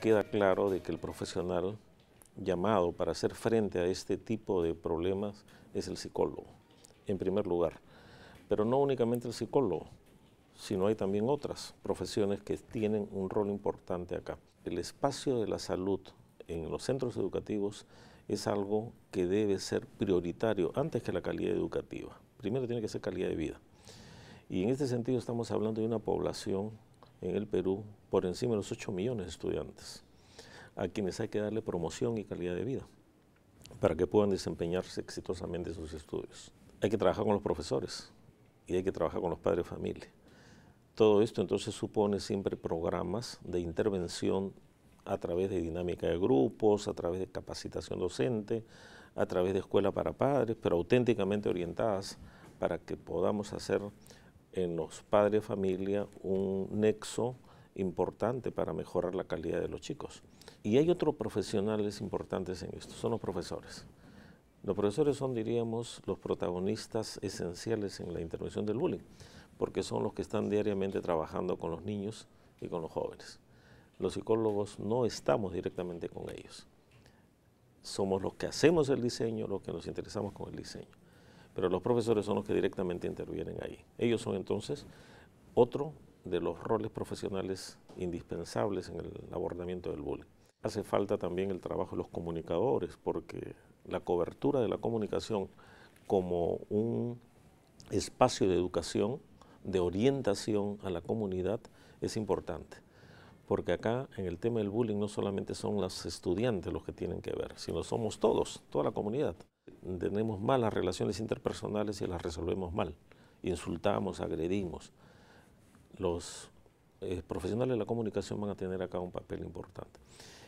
queda claro de que el profesional llamado para hacer frente a este tipo de problemas es el psicólogo, en primer lugar. Pero no únicamente el psicólogo, sino hay también otras profesiones que tienen un rol importante acá. El espacio de la salud en los centros educativos es algo que debe ser prioritario antes que la calidad educativa. Primero tiene que ser calidad de vida. Y en este sentido estamos hablando de una población en el Perú por encima de los 8 millones de estudiantes, a quienes hay que darle promoción y calidad de vida para que puedan desempeñarse exitosamente en sus estudios. Hay que trabajar con los profesores y hay que trabajar con los padres de familia. Todo esto entonces supone siempre programas de intervención a través de dinámica de grupos, a través de capacitación docente, a través de escuela para padres, pero auténticamente orientadas para que podamos hacer en los padres de familia un nexo importante para mejorar la calidad de los chicos. Y hay otros profesionales importantes en esto, son los profesores. Los profesores son, diríamos, los protagonistas esenciales en la intervención del bullying, porque son los que están diariamente trabajando con los niños y con los jóvenes. Los psicólogos no estamos directamente con ellos. Somos los que hacemos el diseño, los que nos interesamos con el diseño pero los profesores son los que directamente intervienen ahí. Ellos son entonces otro de los roles profesionales indispensables en el abordamiento del bullying. Hace falta también el trabajo de los comunicadores, porque la cobertura de la comunicación como un espacio de educación, de orientación a la comunidad, es importante porque acá en el tema del bullying no solamente son los estudiantes los que tienen que ver, sino somos todos, toda la comunidad. Tenemos malas relaciones interpersonales y las resolvemos mal. Insultamos, agredimos. Los eh, profesionales de la comunicación van a tener acá un papel importante.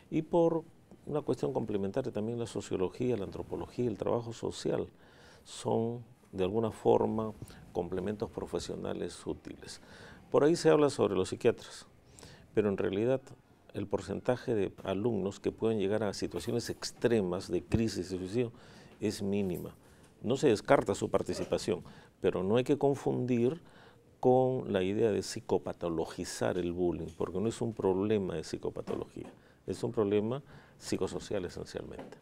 Y por una cuestión complementaria también la sociología, la antropología, el trabajo social son de alguna forma complementos profesionales útiles. Por ahí se habla sobre los psiquiatras pero en realidad el porcentaje de alumnos que pueden llegar a situaciones extremas de crisis y suicidio es mínima. No se descarta su participación, pero no hay que confundir con la idea de psicopatologizar el bullying, porque no es un problema de psicopatología, es un problema psicosocial esencialmente.